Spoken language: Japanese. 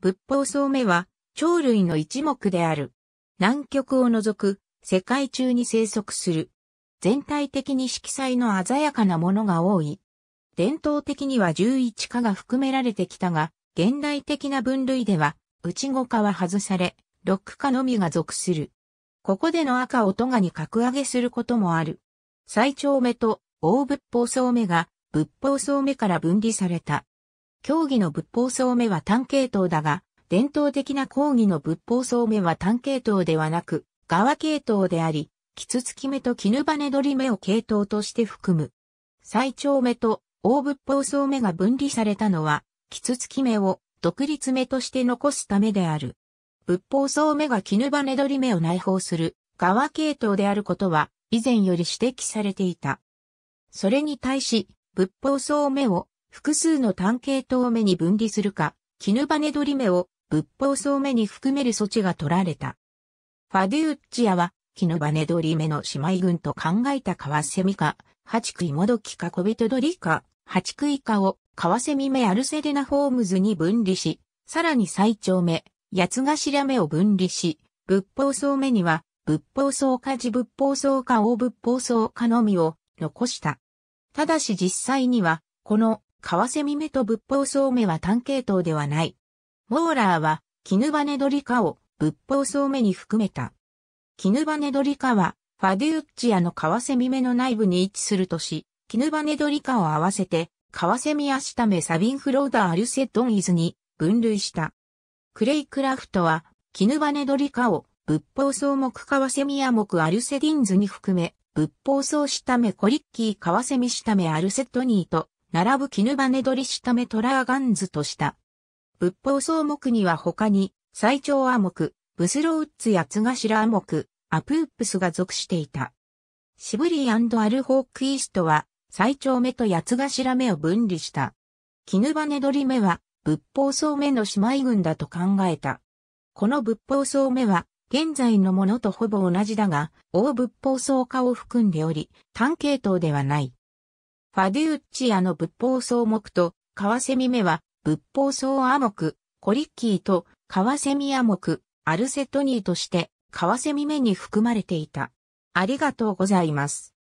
仏法草目は、鳥類の一目である。南極を除く、世界中に生息する。全体的に色彩の鮮やかなものが多い。伝統的には11化が含められてきたが、現代的な分類では、内五化は外され、六化のみが属する。ここでの赤をトガに格上げすることもある。最長目と大仏法草目が仏法草目から分離された。競技の仏法僧目は単系統だが、伝統的な講義の仏法僧目は単系統ではなく、側系統であり、キツツキ目と絹ネ取り目を系統として含む。最長目と大仏法僧目が分離されたのは、キツツキ目を独立目として残すためである。仏法僧目が絹ネ取り目を内包する側系統であることは、以前より指摘されていた。それに対し、仏法僧目を複数の単形統目に分離するか、絹羽ドリ目を仏法層目に含める措置が取られた。ファデュッチアは、絹羽ドリ目の姉妹軍と考えたカワセミか、ハチクイモドキかビトドリか、ハチクイカをカワセミ目アルセデナホームズに分離し、さらに最長目、八つ頭目を分離し、仏法層目には、仏法層か自仏法層か大仏法層かのみを残した。ただし実際には、このカワセミ目と仏法ウ目は単系統ではない。モーラーは、キヌバネドリカを仏法ウ目に含めた。キヌバネドリカは、ファデュッチアのカワセミ目の内部に位置するとし、キヌバネドリカを合わせて、カワセミアシタメサビンフローダーアルセドンイズに分類した。クレイクラフトは、キヌバネドリカを仏法草木カワセミア木アルセディンズに含め、仏法草シタメコリッキーカワセミシタメアルセットニーと並ぶ絹羽鳥下目トラーガンズとした。仏法草木には他に、最長亜木、ブスロウッツや津頭亜木、アプープスが属していた。シブリーアルホークイーストは、最長目と八頭目を分離した。絹羽リ目は、仏法草目の姉妹群だと考えた。この仏法草目は、現在のものとほぼ同じだが、大仏法草化を含んでおり、単系統ではない。ファデュッチアの仏法草木と、カワセミ目は、仏法草アク、コリッキーと、カワセミアク、アルセトニーとして、カワセミ目に含まれていた。ありがとうございます。